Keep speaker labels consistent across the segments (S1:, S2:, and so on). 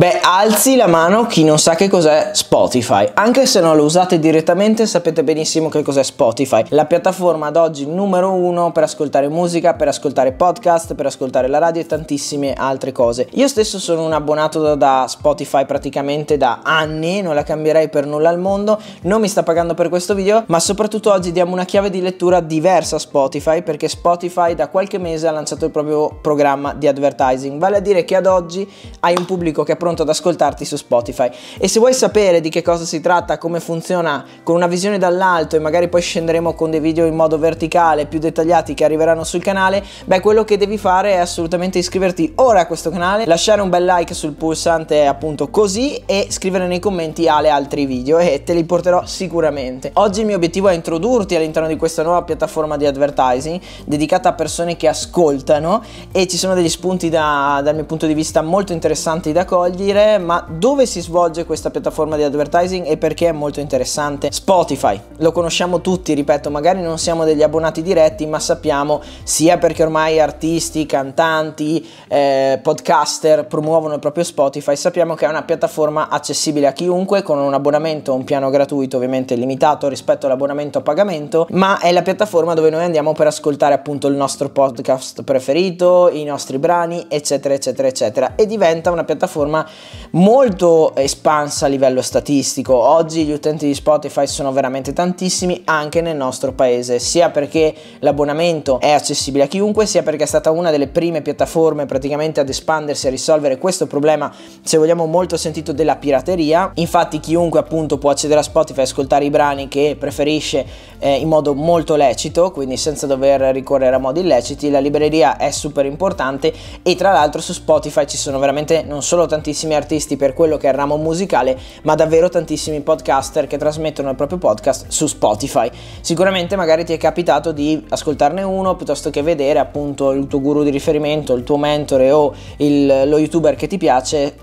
S1: Beh, alzi la mano chi non sa che cos'è Spotify. Anche se non lo usate direttamente, sapete benissimo che cos'è Spotify. La piattaforma ad oggi numero uno per ascoltare musica, per ascoltare podcast, per ascoltare la radio e tantissime altre cose. Io stesso sono un abbonato da Spotify praticamente da anni, non la cambierei per nulla al mondo. Non mi sta pagando per questo video, ma soprattutto oggi diamo una chiave di lettura diversa a Spotify perché Spotify da qualche mese ha lanciato il proprio programma di advertising. Vale a dire che ad oggi hai un pubblico che è pronto pronto ad ascoltarti su Spotify. E se vuoi sapere di che cosa si tratta, come funziona con una visione dall'alto e magari poi scenderemo con dei video in modo verticale più dettagliati che arriveranno sul canale, beh quello che devi fare è assolutamente iscriverti ora a questo canale, lasciare un bel like sul pulsante appunto così e scrivere nei commenti Ale altri video e te li porterò sicuramente. Oggi il mio obiettivo è introdurti all'interno di questa nuova piattaforma di advertising dedicata a persone che ascoltano e ci sono degli spunti da, dal mio punto di vista molto interessanti da cogliere approfondire, ma dove si svolge questa piattaforma di advertising e perché è molto interessante? Spotify, lo conosciamo tutti, ripeto, magari non siamo degli abbonati diretti, ma sappiamo sia perché ormai artisti, cantanti, eh, podcaster promuovono il proprio Spotify, sappiamo che è una piattaforma accessibile a chiunque con un abbonamento, un piano gratuito ovviamente limitato rispetto all'abbonamento a pagamento, ma è la piattaforma dove noi andiamo per ascoltare appunto il nostro podcast preferito, i nostri brani, eccetera, eccetera, eccetera, e diventa una piattaforma molto espansa a livello statistico. Oggi gli utenti di Spotify sono veramente tantissimi anche nel nostro paese, sia perché l'abbonamento è accessibile a chiunque, sia perché è stata una delle prime piattaforme praticamente ad espandersi a risolvere questo problema, se vogliamo molto sentito della pirateria. Infatti chiunque appunto può accedere a Spotify e ascoltare i brani che preferisce eh, in modo molto lecito, quindi senza dover ricorrere a modi illeciti. La libreria è super importante e tra l'altro su Spotify ci sono veramente non solo tantissimi tantissimi artisti per quello che è il ramo musicale, ma davvero tantissimi podcaster che trasmettono il proprio podcast su Spotify. Sicuramente magari ti è capitato di ascoltarne uno piuttosto che vedere appunto il tuo guru di riferimento, il tuo mentore o il, lo youtuber che ti piace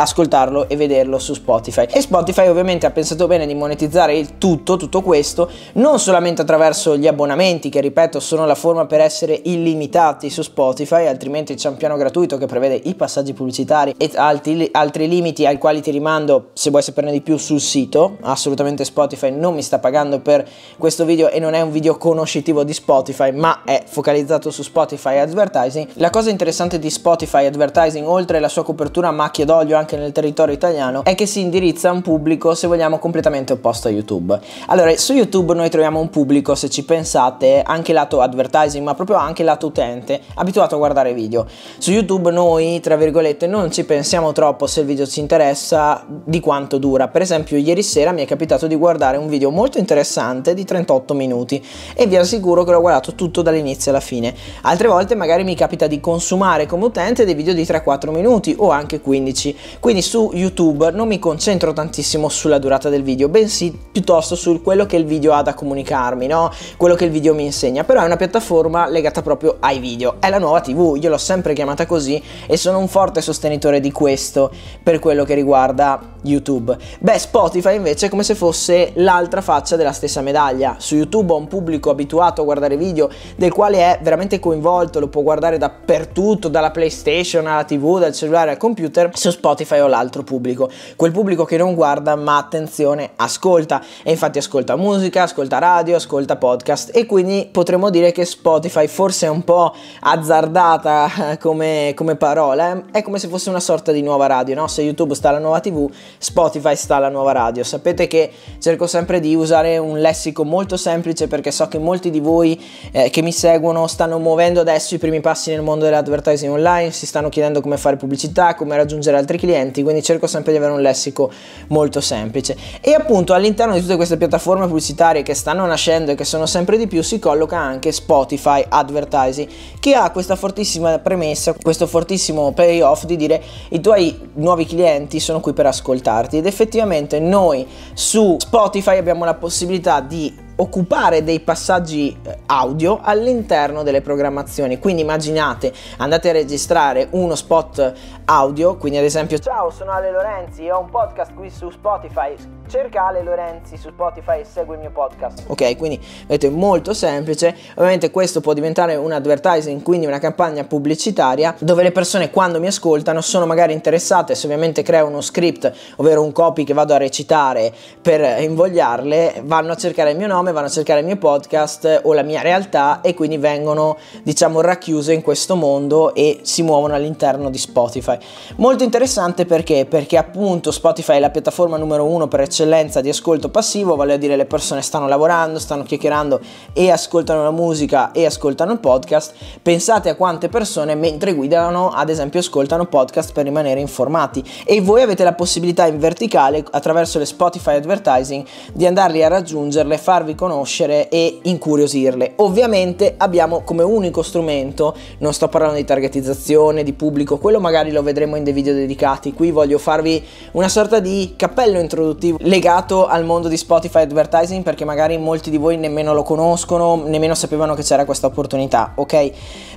S1: ascoltarlo e vederlo su Spotify. E Spotify ovviamente ha pensato bene di monetizzare il tutto, tutto questo, non solamente attraverso gli abbonamenti, che ripeto sono la forma per essere illimitati su Spotify, altrimenti c'è un piano gratuito che prevede i passaggi pubblicitari e altri, altri limiti ai quali ti rimando se vuoi saperne di più sul sito. Assolutamente Spotify non mi sta pagando per questo video e non è un video conoscitivo di Spotify, ma è focalizzato su Spotify Advertising. La cosa interessante di Spotify Advertising, oltre alla sua copertura a macchia d'olio, anche anche nel territorio italiano è che si indirizza a un pubblico se vogliamo completamente opposto a YouTube. Allora su YouTube noi troviamo un pubblico se ci pensate anche lato advertising ma proprio anche lato utente abituato a guardare video. Su YouTube noi tra virgolette non ci pensiamo troppo se il video ci interessa di quanto dura. Per esempio ieri sera mi è capitato di guardare un video molto interessante di 38 minuti e vi assicuro che l'ho guardato tutto dall'inizio alla fine. Altre volte magari mi capita di consumare come utente dei video di 3-4 minuti o anche 15. Quindi su YouTube non mi concentro tantissimo sulla durata del video, bensì piuttosto su quello che il video ha da comunicarmi, no? Quello che il video mi insegna, però è una piattaforma legata proprio ai video. È la nuova TV, io l'ho sempre chiamata così e sono un forte sostenitore di questo per quello che riguarda YouTube. Beh, Spotify invece è come se fosse l'altra faccia della stessa medaglia. Su YouTube ho un pubblico abituato a guardare video del quale è veramente coinvolto, lo può guardare dappertutto, dalla PlayStation alla TV, dal cellulare al computer. Su Spotify Spotify o l'altro pubblico, quel pubblico che non guarda ma attenzione ascolta e infatti ascolta musica, ascolta radio, ascolta podcast e quindi potremmo dire che Spotify forse è un po' azzardata come, come parola, eh. è come se fosse una sorta di nuova radio, no? se YouTube sta alla nuova TV, Spotify sta alla nuova radio, sapete che cerco sempre di usare un lessico molto semplice perché so che molti di voi eh, che mi seguono stanno muovendo adesso i primi passi nel mondo dell'advertising online, si stanno chiedendo come fare pubblicità, come raggiungere altri clienti, clienti, quindi cerco sempre di avere un lessico molto semplice. E appunto all'interno di tutte queste piattaforme pubblicitarie che stanno nascendo e che sono sempre di più si colloca anche Spotify Advertising che ha questa fortissima premessa, questo fortissimo payoff di dire i tuoi nuovi clienti sono qui per ascoltarti ed effettivamente noi su Spotify abbiamo la possibilità di occupare dei passaggi eh, audio all'interno delle programmazioni. Quindi immaginate, andate a registrare uno spot audio, quindi ad esempio ciao, sono Ale Lorenzi, ho un podcast qui su Spotify, cerca Ale Lorenzi su Spotify e segui il mio podcast. Ok, quindi vedete molto semplice. Ovviamente questo può diventare un advertising, quindi una campagna pubblicitaria dove le persone quando mi ascoltano sono magari interessate, se ovviamente creo uno script, ovvero un copy che vado a recitare per invogliarle, vanno a cercare il mio nome, vanno a cercare il mio podcast o la mia realtà e quindi vengono diciamo racchiuse in questo mondo e si muovono all'interno di Spotify. Molto interessante perché? Perché appunto Spotify è la piattaforma numero uno per eccellenza eccellenza di ascolto passivo, vale a dire le persone stanno lavorando, stanno chiacchierando e ascoltano la musica e ascoltano il podcast, pensate a quante persone mentre guidano, ad esempio, ascoltano podcast per rimanere informati e voi avete la possibilità in verticale attraverso le Spotify advertising di andarli a raggiungerle, farvi conoscere e incuriosirle. Ovviamente abbiamo come unico strumento, non sto parlando di targetizzazione, di pubblico, quello magari lo vedremo in dei video dedicati, qui voglio farvi una sorta di cappello introduttivo legato al mondo di Spotify Advertising perché magari molti di voi nemmeno lo conoscono, nemmeno sapevano che c'era questa opportunità, ok?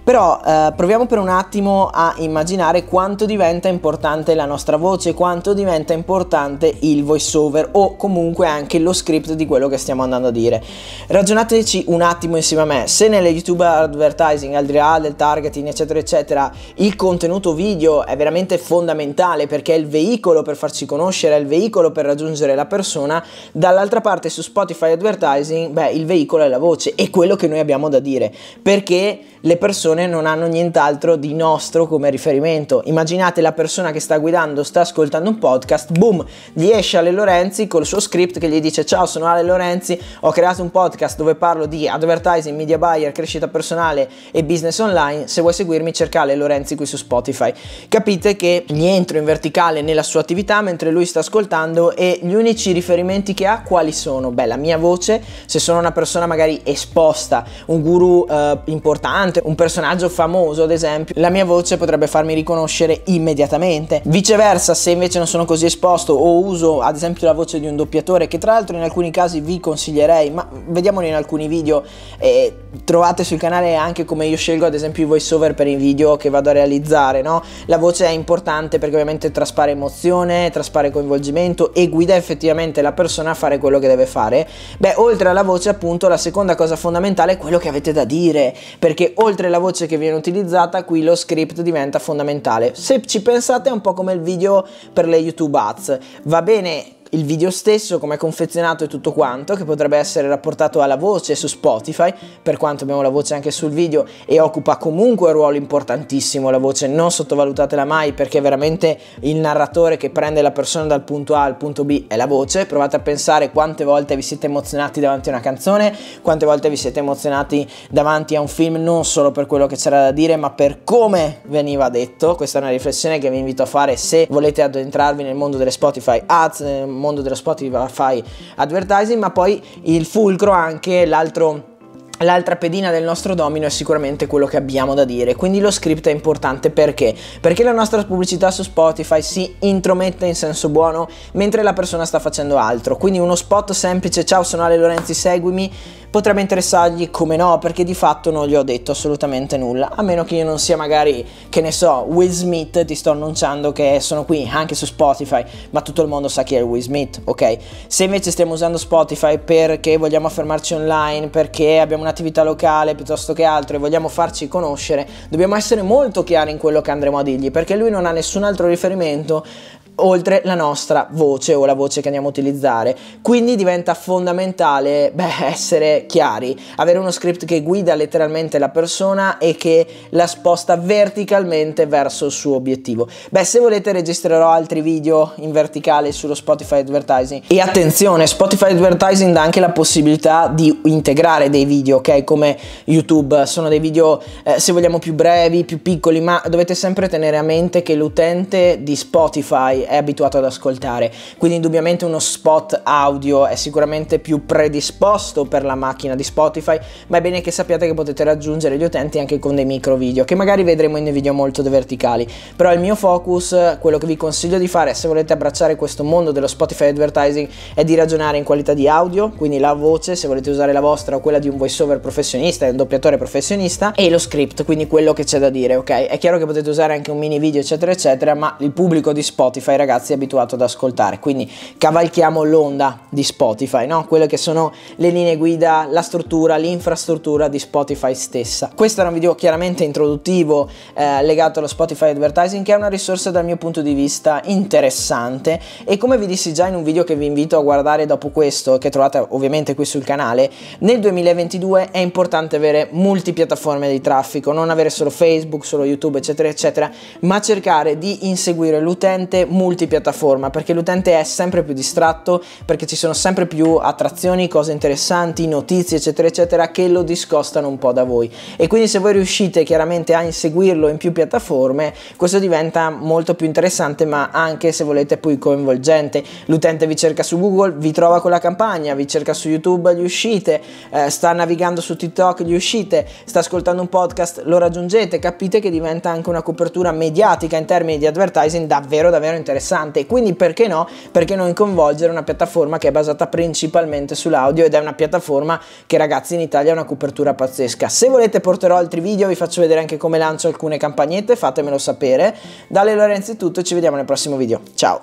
S1: Però eh, proviamo per un attimo a immaginare quanto diventa importante la nostra voce, quanto diventa importante il voiceover o comunque anche lo script di quello che stiamo andando a dire. Ragionateci un attimo insieme a me, se nelle YouTube Advertising, al di là del targeting, eccetera, eccetera, il contenuto video è veramente fondamentale perché è il veicolo per farci conoscere, è il veicolo per raggiungere la la persona, dall'altra parte su Spotify Advertising, beh, il veicolo è la voce, è quello che noi abbiamo da dire, perché le persone non hanno nient'altro di nostro come riferimento. Immaginate la persona che sta guidando, sta ascoltando un podcast, boom, gli esce Ale Lorenzi col suo script che gli dice ciao sono Ale Lorenzi, ho creato un podcast dove parlo di advertising, media buyer, crescita personale e business online, se vuoi seguirmi cerca Ale Lorenzi qui su Spotify. Capite che gli entro in verticale nella sua attività mentre lui sta ascoltando e gli unici unici riferimenti che ha quali sono? Beh, la mia voce, se sono una persona magari esposta, un guru eh, importante, un personaggio famoso ad esempio, la mia voce potrebbe farmi riconoscere immediatamente. Viceversa, se invece non sono così esposto o uso ad esempio la voce di un doppiatore, che tra l'altro in alcuni casi vi consiglierei, ma vediamolo in alcuni video, eh, trovate sul canale anche come io scelgo ad esempio i voice over per i video che vado a realizzare, no? La voce è importante perché ovviamente traspare emozione, traspare coinvolgimento e guida effettivamente effettivamente la persona a fare quello che deve fare? Beh, oltre alla voce, appunto, la seconda cosa fondamentale è quello che avete da dire, perché oltre alla voce che viene utilizzata, qui lo script diventa fondamentale. Se ci pensate è un po' come il video per le YouTube Ads, va bene il video stesso, come è confezionato e tutto quanto, che potrebbe essere rapportato alla voce su Spotify, per quanto abbiamo la voce anche sul video e occupa comunque un ruolo importantissimo la voce, non sottovalutatela mai perché veramente il narratore che prende la persona dal punto A al punto B è la voce, provate a pensare quante volte vi siete emozionati davanti a una canzone, quante volte vi siete emozionati davanti a un film, non solo per quello che c'era da dire, ma per come veniva detto, questa è una riflessione che vi invito a fare se volete addentrarvi nel mondo delle Spotify Ads, mondo dello Spotify advertising, ma poi il fulcro anche l'altro L'altra pedina del nostro domino è sicuramente quello che abbiamo da dire, quindi lo script è importante perché? Perché la nostra pubblicità su Spotify si intromette in senso buono mentre la persona sta facendo altro, quindi uno spot semplice, ciao sono Ale Lorenzi, seguimi, Potrebbe interessargli come no, perché di fatto non gli ho detto assolutamente nulla, a meno che io non sia magari, che ne so, Will Smith, ti sto annunciando che sono qui anche su Spotify, ma tutto il mondo sa chi è Will Smith, ok? Se invece stiamo usando Spotify perché vogliamo affermarci online, perché abbiamo un'attività locale piuttosto che altro e vogliamo farci conoscere, dobbiamo essere molto chiari in quello che andremo a dirgli, perché lui non ha nessun altro riferimento oltre la nostra voce o la voce che andiamo a utilizzare. Quindi diventa fondamentale beh, essere chiari, avere uno script che guida letteralmente la persona e che la sposta verticalmente verso il suo obiettivo. Beh, se volete registrerò altri video in verticale sullo Spotify Advertising. E attenzione, Spotify Advertising dà anche la possibilità di integrare dei video, ok? Come YouTube, sono dei video eh, se vogliamo più brevi, più piccoli, ma dovete sempre tenere a mente che l'utente di Spotify è abituato ad ascoltare. Quindi indubbiamente uno spot audio è sicuramente più predisposto per la macchina di Spotify, ma è bene che sappiate che potete raggiungere gli utenti anche con dei micro video, che magari vedremo in dei video molto verticali. Però il mio focus, quello che vi consiglio di fare se volete abbracciare questo mondo dello Spotify advertising, è di ragionare in qualità di audio, quindi la voce, se volete usare la vostra o quella di un voiceover professionista, di un doppiatore professionista, e lo script, quindi quello che c'è da dire, ok? È chiaro che potete usare anche un mini video, eccetera, eccetera, ma il pubblico di Spotify ragazzi abituato ad ascoltare. Quindi cavalchiamo l'onda di Spotify, no? quelle che sono le linee guida, la struttura, l'infrastruttura di Spotify stessa. Questo era un video chiaramente introduttivo eh, legato allo Spotify Advertising che è una risorsa dal mio punto di vista interessante e come vi dissi già in un video che vi invito a guardare dopo questo, che trovate ovviamente qui sul canale, nel 2022 è importante avere molti piattaforme di traffico, non avere solo Facebook, solo YouTube, eccetera, eccetera, ma cercare di inseguire l'utente multipiattaforma perché l'utente è sempre più distratto, perché ci sono sempre più attrazioni, cose interessanti, notizie eccetera eccetera che lo discostano un po' da voi e quindi se voi riuscite chiaramente a inseguirlo in più piattaforme questo diventa molto più interessante ma anche se volete poi coinvolgente. L'utente vi cerca su Google, vi trova con la campagna, vi cerca su YouTube, gli uscite, eh, sta navigando su TikTok, gli uscite, sta ascoltando un podcast, lo raggiungete, capite che diventa anche una copertura mediatica in termini di advertising davvero davvero interessante interessante. Quindi perché no? Perché non coinvolgere una piattaforma che è basata principalmente sull'audio ed è una piattaforma che ragazzi in Italia ha una copertura pazzesca. Se volete porterò altri video, vi faccio vedere anche come lancio alcune campagnette, fatemelo sapere. Dalle Lorenzi è tutto, ci vediamo nel prossimo video. Ciao!